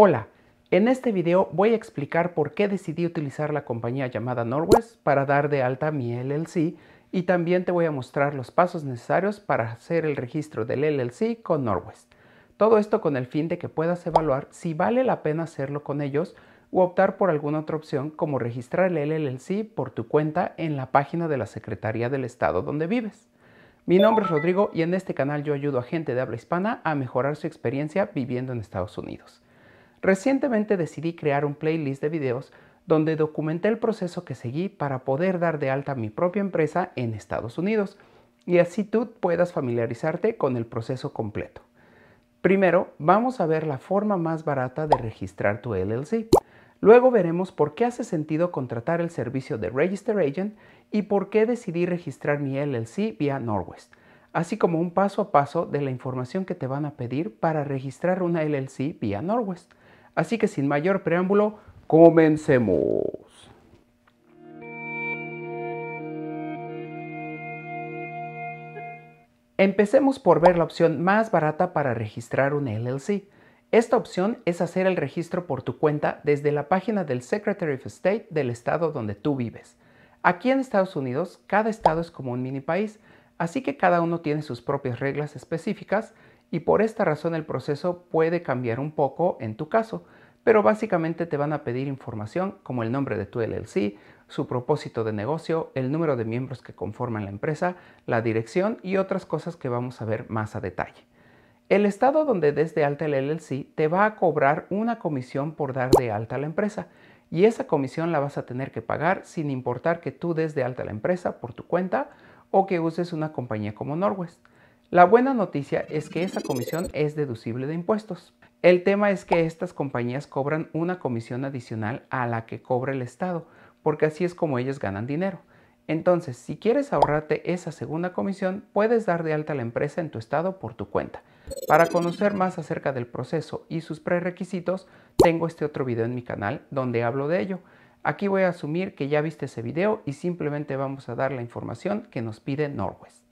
Hola, en este video voy a explicar por qué decidí utilizar la compañía llamada Norwest para dar de alta mi LLC y también te voy a mostrar los pasos necesarios para hacer el registro del LLC con Norwest. Todo esto con el fin de que puedas evaluar si vale la pena hacerlo con ellos o optar por alguna otra opción como registrar el LLC por tu cuenta en la página de la Secretaría del Estado donde vives. Mi nombre es Rodrigo y en este canal yo ayudo a gente de habla hispana a mejorar su experiencia viviendo en Estados Unidos. Recientemente decidí crear un playlist de videos donde documenté el proceso que seguí para poder dar de alta mi propia empresa en Estados Unidos y así tú puedas familiarizarte con el proceso completo. Primero, vamos a ver la forma más barata de registrar tu LLC. Luego veremos por qué hace sentido contratar el servicio de Register Agent y por qué decidí registrar mi LLC vía Norwest, así como un paso a paso de la información que te van a pedir para registrar una LLC vía Norwest. Así que sin mayor preámbulo, comencemos. Empecemos por ver la opción más barata para registrar un LLC. Esta opción es hacer el registro por tu cuenta desde la página del Secretary of State del estado donde tú vives. Aquí en Estados Unidos, cada estado es como un mini país, así que cada uno tiene sus propias reglas específicas y por esta razón el proceso puede cambiar un poco en tu caso pero básicamente te van a pedir información como el nombre de tu LLC, su propósito de negocio, el número de miembros que conforman la empresa, la dirección y otras cosas que vamos a ver más a detalle. El estado donde des de alta el LLC te va a cobrar una comisión por dar de alta a la empresa y esa comisión la vas a tener que pagar sin importar que tú des de alta la empresa por tu cuenta o que uses una compañía como Norwest. La buena noticia es que esa comisión es deducible de impuestos, el tema es que estas compañías cobran una comisión adicional a la que cobra el Estado, porque así es como ellos ganan dinero. Entonces, si quieres ahorrarte esa segunda comisión, puedes dar de alta la empresa en tu estado por tu cuenta. Para conocer más acerca del proceso y sus prerequisitos, tengo este otro video en mi canal donde hablo de ello. Aquí voy a asumir que ya viste ese video y simplemente vamos a dar la información que nos pide Norwest.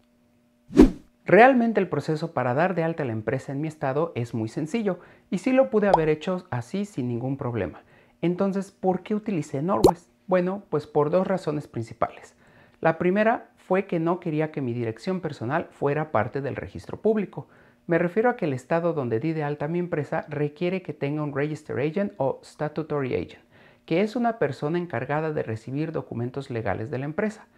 Realmente el proceso para dar de alta la empresa en mi estado es muy sencillo y sí lo pude haber hecho así sin ningún problema. Entonces, ¿por qué utilicé Norwest? Bueno, pues por dos razones principales. La primera fue que no quería que mi dirección personal fuera parte del registro público. Me refiero a que el estado donde di de alta mi empresa requiere que tenga un Register Agent o Statutory Agent, que es una persona encargada de recibir documentos legales de la empresa.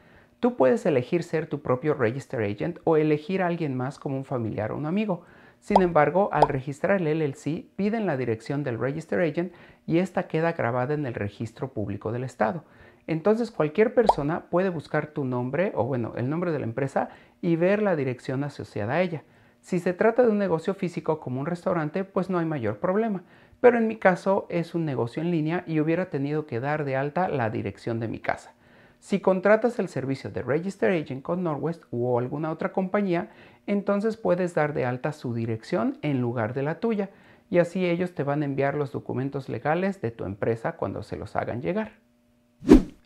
Tú puedes elegir ser tu propio Register Agent o elegir a alguien más como un familiar o un amigo. Sin embargo, al registrar el LLC, piden la dirección del Register Agent y esta queda grabada en el registro público del Estado. Entonces, cualquier persona puede buscar tu nombre o, bueno, el nombre de la empresa y ver la dirección asociada a ella. Si se trata de un negocio físico como un restaurante, pues no hay mayor problema. Pero en mi caso es un negocio en línea y hubiera tenido que dar de alta la dirección de mi casa. Si contratas el servicio de Register Agent con Norwest o alguna otra compañía, entonces puedes dar de alta su dirección en lugar de la tuya y así ellos te van a enviar los documentos legales de tu empresa cuando se los hagan llegar.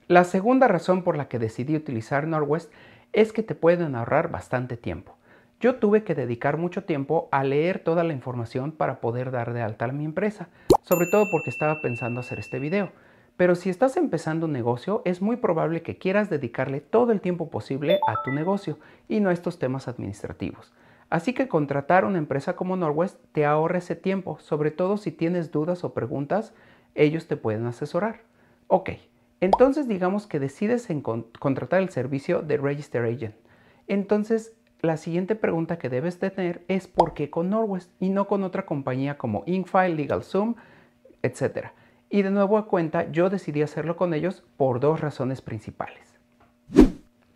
La segunda razón por la que decidí utilizar Norwest es que te pueden ahorrar bastante tiempo. Yo tuve que dedicar mucho tiempo a leer toda la información para poder dar de alta a mi empresa, sobre todo porque estaba pensando hacer este video. Pero si estás empezando un negocio, es muy probable que quieras dedicarle todo el tiempo posible a tu negocio y no a estos temas administrativos. Así que contratar una empresa como Norwest te ahorra ese tiempo, sobre todo si tienes dudas o preguntas, ellos te pueden asesorar. Ok, entonces digamos que decides contratar el servicio de Register Agent. Entonces, la siguiente pregunta que debes tener es por qué con Norwest y no con otra compañía como Inkfile, LegalZoom, etcétera. Y de nuevo a cuenta, yo decidí hacerlo con ellos por dos razones principales.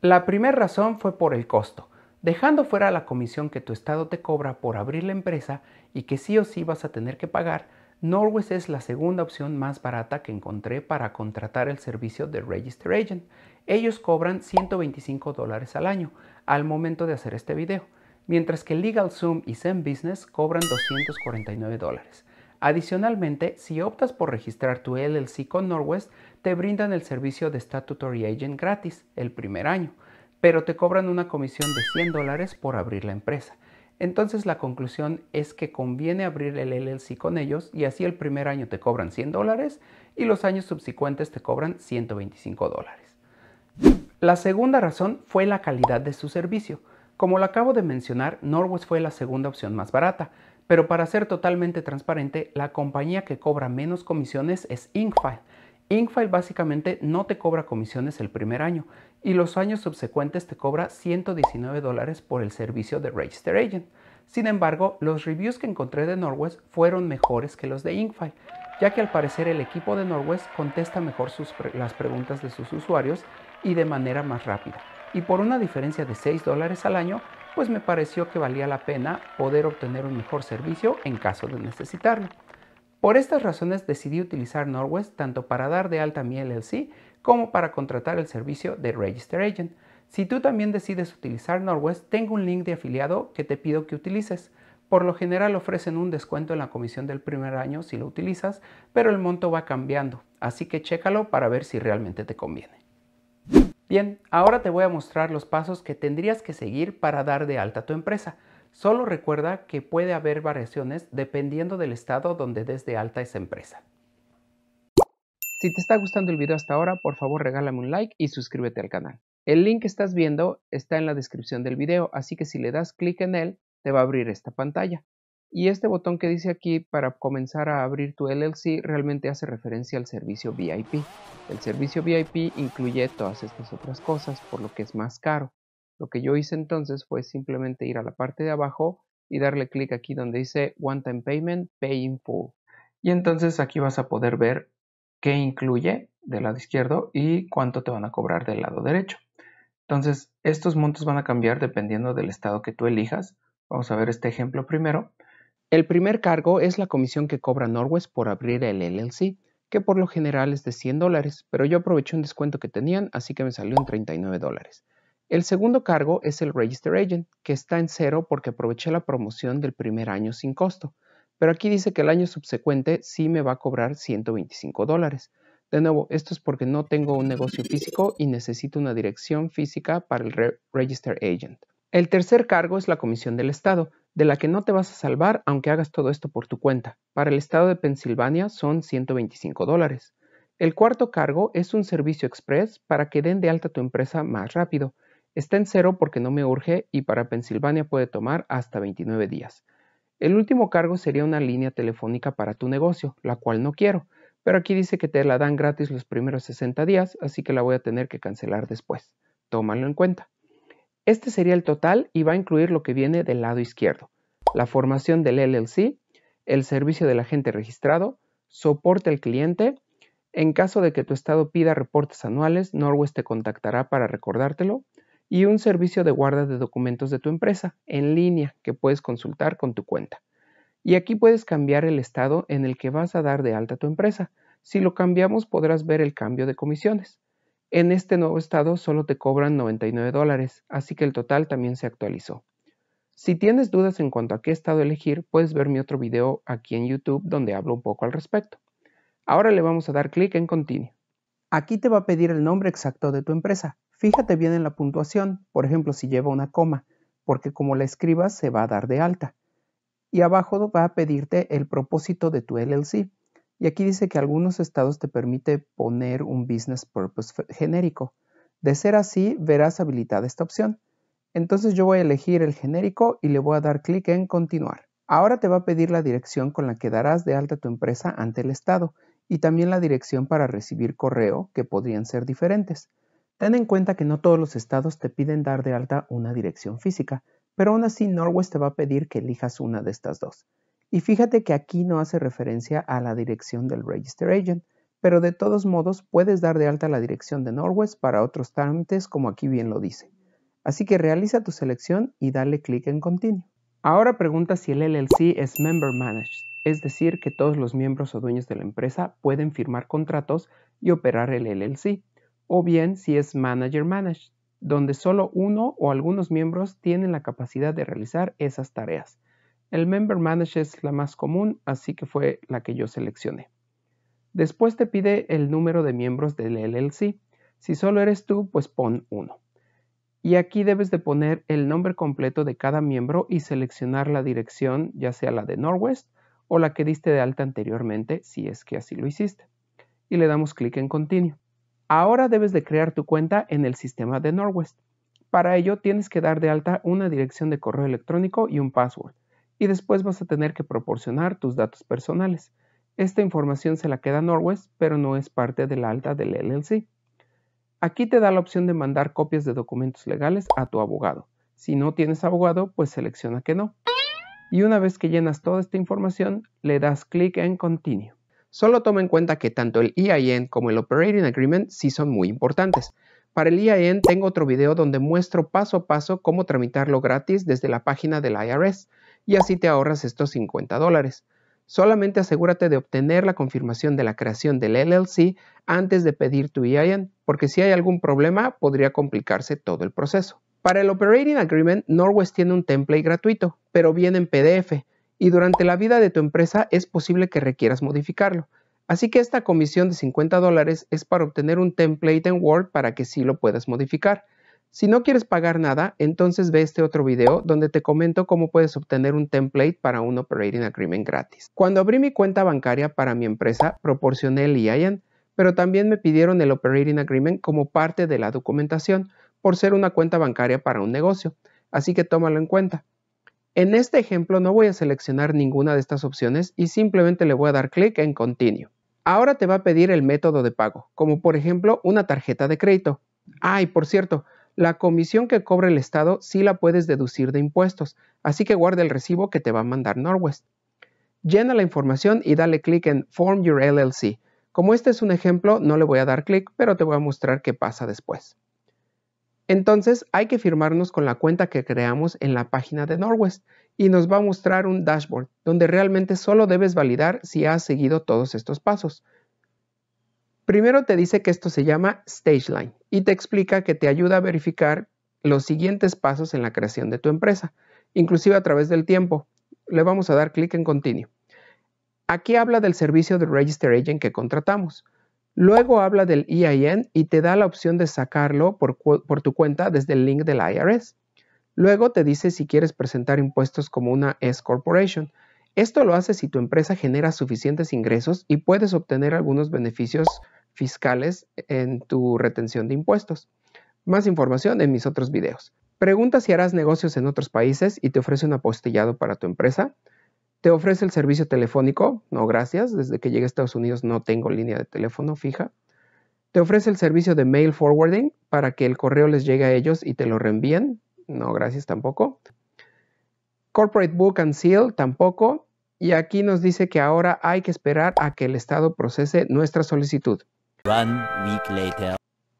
La primera razón fue por el costo, dejando fuera la comisión que tu estado te cobra por abrir la empresa y que sí o sí vas a tener que pagar, Norwest es la segunda opción más barata que encontré para contratar el servicio de Register Agent. Ellos cobran 125 dólares al año al momento de hacer este video, mientras que LegalZoom y Zen Business cobran 249 dólares. Adicionalmente, si optas por registrar tu LLC con Norwest, te brindan el servicio de Statutory Agent gratis el primer año, pero te cobran una comisión de 100 dólares por abrir la empresa. Entonces la conclusión es que conviene abrir el LLC con ellos y así el primer año te cobran 100 dólares y los años subsecuentes te cobran 125 dólares. La segunda razón fue la calidad de su servicio. Como lo acabo de mencionar, Norwest fue la segunda opción más barata, pero para ser totalmente transparente, la compañía que cobra menos comisiones es Inkfile. Inkfile básicamente no te cobra comisiones el primer año y los años subsecuentes te cobra 119 dólares por el servicio de Register Agent. Sin embargo, los reviews que encontré de Norwest fueron mejores que los de Inkfile, ya que al parecer el equipo de Norwest contesta mejor las preguntas de sus usuarios y de manera más rápida. Y por una diferencia de 6 dólares al año, pues me pareció que valía la pena poder obtener un mejor servicio en caso de necesitarlo. Por estas razones decidí utilizar Norwest tanto para dar de alta mi LLC como para contratar el servicio de Register Agent. Si tú también decides utilizar Norwest, tengo un link de afiliado que te pido que utilices. Por lo general ofrecen un descuento en la comisión del primer año si lo utilizas, pero el monto va cambiando, así que chécalo para ver si realmente te conviene. Bien, ahora te voy a mostrar los pasos que tendrías que seguir para dar de alta tu empresa. Solo recuerda que puede haber variaciones dependiendo del estado donde des de alta esa empresa. Si te está gustando el video hasta ahora, por favor regálame un like y suscríbete al canal. El link que estás viendo está en la descripción del video, así que si le das clic en él, te va a abrir esta pantalla. Y este botón que dice aquí para comenzar a abrir tu LLC realmente hace referencia al servicio VIP. El servicio VIP incluye todas estas otras cosas, por lo que es más caro. Lo que yo hice entonces fue simplemente ir a la parte de abajo y darle clic aquí donde dice One Time Payment, Pay in Full. Y entonces aquí vas a poder ver qué incluye del lado izquierdo y cuánto te van a cobrar del lado derecho. Entonces, estos montos van a cambiar dependiendo del estado que tú elijas. Vamos a ver este ejemplo primero. El primer cargo es la comisión que cobra Norwest por abrir el LLC, que por lo general es de 100 dólares, pero yo aproveché un descuento que tenían, así que me salió en 39 dólares. El segundo cargo es el Register Agent, que está en cero porque aproveché la promoción del primer año sin costo, pero aquí dice que el año subsecuente sí me va a cobrar 125 dólares. De nuevo, esto es porque no tengo un negocio físico y necesito una dirección física para el Register Agent. El tercer cargo es la Comisión del Estado, de la que no te vas a salvar aunque hagas todo esto por tu cuenta. Para el Estado de Pensilvania son 125 dólares. El cuarto cargo es un servicio express para que den de alta tu empresa más rápido. Está en cero porque no me urge y para Pensilvania puede tomar hasta 29 días. El último cargo sería una línea telefónica para tu negocio, la cual no quiero, pero aquí dice que te la dan gratis los primeros 60 días, así que la voy a tener que cancelar después. Tómalo en cuenta. Este sería el total y va a incluir lo que viene del lado izquierdo, la formación del LLC, el servicio del agente registrado, soporte al cliente. En caso de que tu estado pida reportes anuales, Norwest te contactará para recordártelo y un servicio de guarda de documentos de tu empresa en línea que puedes consultar con tu cuenta. Y aquí puedes cambiar el estado en el que vas a dar de alta tu empresa. Si lo cambiamos podrás ver el cambio de comisiones. En este nuevo estado solo te cobran 99 dólares, así que el total también se actualizó. Si tienes dudas en cuanto a qué estado elegir, puedes ver mi otro video aquí en YouTube donde hablo un poco al respecto. Ahora le vamos a dar clic en Continue. Aquí te va a pedir el nombre exacto de tu empresa. Fíjate bien en la puntuación, por ejemplo si lleva una coma, porque como la escribas se va a dar de alta. Y abajo va a pedirte el propósito de tu LLC. Y aquí dice que algunos estados te permite poner un business purpose genérico. De ser así, verás habilitada esta opción. Entonces yo voy a elegir el genérico y le voy a dar clic en continuar. Ahora te va a pedir la dirección con la que darás de alta tu empresa ante el estado y también la dirección para recibir correo, que podrían ser diferentes. Ten en cuenta que no todos los estados te piden dar de alta una dirección física, pero aún así Norwest te va a pedir que elijas una de estas dos. Y fíjate que aquí no hace referencia a la dirección del Register Agent, pero de todos modos puedes dar de alta la dirección de Norwest para otros trámites como aquí bien lo dice. Así que realiza tu selección y dale clic en Continue. Ahora pregunta si el LLC es Member Managed, es decir, que todos los miembros o dueños de la empresa pueden firmar contratos y operar el LLC, o bien si es Manager Managed, donde solo uno o algunos miembros tienen la capacidad de realizar esas tareas. El Member Manage es la más común, así que fue la que yo seleccioné. Después te pide el número de miembros del LLC. Si solo eres tú, pues pon uno. Y aquí debes de poner el nombre completo de cada miembro y seleccionar la dirección, ya sea la de Norwest o la que diste de alta anteriormente, si es que así lo hiciste. Y le damos clic en Continue. Ahora debes de crear tu cuenta en el sistema de Norwest. Para ello tienes que dar de alta una dirección de correo electrónico y un password y después vas a tener que proporcionar tus datos personales. Esta información se la queda Norwest, pero no es parte del alta del LLC. Aquí te da la opción de mandar copias de documentos legales a tu abogado. Si no tienes abogado, pues selecciona que no. Y una vez que llenas toda esta información, le das clic en Continue. Solo toma en cuenta que tanto el EIN como el Operating Agreement sí son muy importantes. Para el EIN tengo otro video donde muestro paso a paso cómo tramitarlo gratis desde la página del IRS y así te ahorras estos 50 dólares. Solamente asegúrate de obtener la confirmación de la creación del LLC antes de pedir tu EIN, porque si hay algún problema podría complicarse todo el proceso. Para el Operating Agreement, Norwest tiene un template gratuito, pero viene en PDF, y durante la vida de tu empresa es posible que requieras modificarlo. Así que esta comisión de 50 dólares es para obtener un template en Word para que sí lo puedas modificar. Si no quieres pagar nada, entonces ve este otro video donde te comento cómo puedes obtener un template para un Operating Agreement gratis. Cuando abrí mi cuenta bancaria para mi empresa, proporcioné el EIN, pero también me pidieron el Operating Agreement como parte de la documentación por ser una cuenta bancaria para un negocio, así que tómalo en cuenta. En este ejemplo no voy a seleccionar ninguna de estas opciones y simplemente le voy a dar clic en Continue. Ahora te va a pedir el método de pago, como por ejemplo una tarjeta de crédito. Ay, por cierto, la comisión que cobra el Estado sí la puedes deducir de impuestos, así que guarda el recibo que te va a mandar Norwest. Llena la información y dale clic en Form Your LLC. Como este es un ejemplo, no le voy a dar clic, pero te voy a mostrar qué pasa después. Entonces hay que firmarnos con la cuenta que creamos en la página de Norwest y nos va a mostrar un dashboard donde realmente solo debes validar si has seguido todos estos pasos. Primero te dice que esto se llama Stageline y te explica que te ayuda a verificar los siguientes pasos en la creación de tu empresa, inclusive a través del tiempo. Le vamos a dar clic en Continuo. Aquí habla del servicio de Register Agent que contratamos. Luego habla del EIN y te da la opción de sacarlo por, tu cuenta desde el link del IRS. Luego te dice si quieres presentar impuestos como una S Corporation. Esto lo hace si tu empresa genera suficientes ingresos y puedes obtener algunos beneficios fiscales en tu retención de impuestos. Más información en mis otros videos. Pregunta si harás negocios en otros países y te ofrece un apostillado para tu empresa. Te ofrece el servicio telefónico, no gracias, desde que llegué a Estados Unidos no tengo línea de teléfono fija. Te ofrece el servicio de mail forwarding para que el correo les llegue a ellos y te lo reenvíen, no gracias tampoco. Corporate Book and Seal tampoco. Y aquí nos dice que ahora hay que esperar a que el Estado procese nuestra solicitud.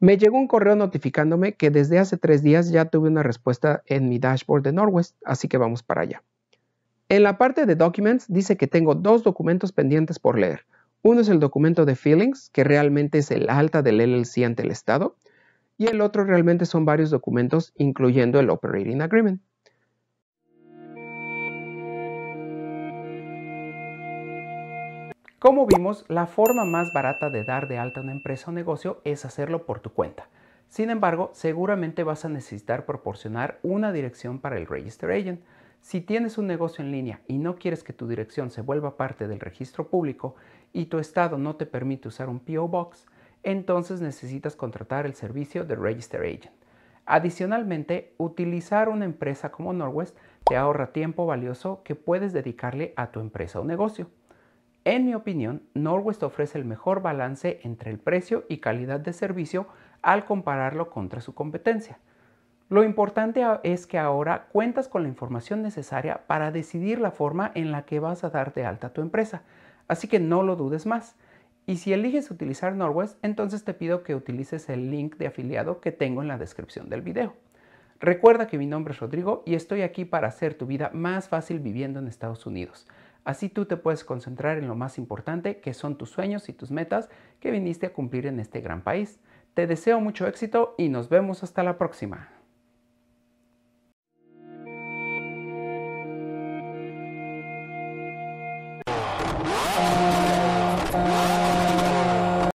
Me llegó un correo notificándome que desde hace tres días ya tuve una respuesta en mi dashboard de Norwest, así que vamos para allá. En la parte de Documents dice que tengo dos documentos pendientes por leer. Uno es el documento de Feelings, que realmente es el alta del LLC ante el Estado, y el otro realmente son varios documentos, incluyendo el Operating Agreement. Como vimos, la forma más barata de dar de alta una empresa o negocio es hacerlo por tu cuenta. Sin embargo, seguramente vas a necesitar proporcionar una dirección para el Register Agent. Si tienes un negocio en línea y no quieres que tu dirección se vuelva parte del registro público y tu estado no te permite usar un PO Box, entonces necesitas contratar el servicio de Register Agent. Adicionalmente, utilizar una empresa como Norwest te ahorra tiempo valioso que puedes dedicarle a tu empresa o negocio. En mi opinión, Norwest ofrece el mejor balance entre el precio y calidad de servicio al compararlo contra su competencia. Lo importante es que ahora cuentas con la información necesaria para decidir la forma en la que vas a dar de alta tu empresa, así que no lo dudes más. Y si eliges utilizar Norwest, entonces te pido que utilices el link de afiliado que tengo en la descripción del video. Recuerda que mi nombre es Rodrigo y estoy aquí para hacer tu vida más fácil viviendo en Estados Unidos. Así tú te puedes concentrar en lo más importante, que son tus sueños y tus metas que viniste a cumplir en este gran país. Te deseo mucho éxito y nos vemos hasta la próxima.